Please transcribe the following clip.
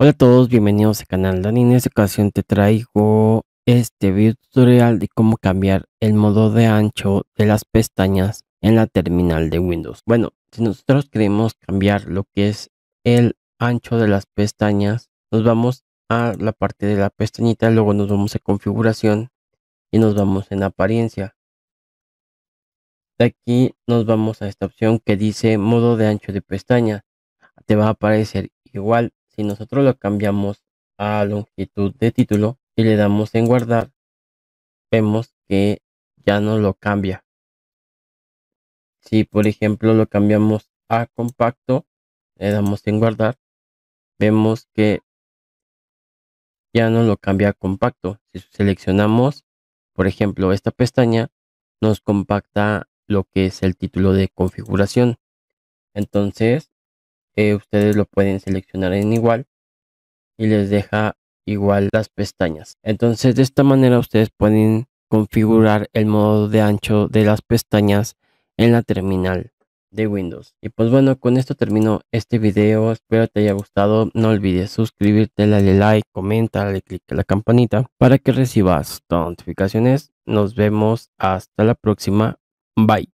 Hola a todos, bienvenidos al canal Dani. En esta ocasión te traigo este video tutorial de cómo cambiar el modo de ancho de las pestañas en la terminal de Windows. Bueno, si nosotros queremos cambiar lo que es el ancho de las pestañas, nos vamos a la parte de la pestañita, luego nos vamos a configuración y nos vamos en apariencia. De aquí nos vamos a esta opción que dice modo de ancho de pestaña. Te va a aparecer igual si nosotros lo cambiamos a longitud de título y le damos en guardar, vemos que ya no lo cambia. Si por ejemplo lo cambiamos a compacto, le damos en guardar, vemos que ya no lo cambia a compacto. Si seleccionamos, por ejemplo, esta pestaña, nos compacta lo que es el título de configuración. Entonces, eh, ustedes lo pueden seleccionar en igual y les deja igual las pestañas. Entonces de esta manera ustedes pueden configurar el modo de ancho de las pestañas en la terminal de Windows. Y pues bueno, con esto termino este video. Espero te haya gustado. No olvides suscribirte, darle like, comenta, dale click a la campanita para que recibas notificaciones. Nos vemos hasta la próxima. Bye.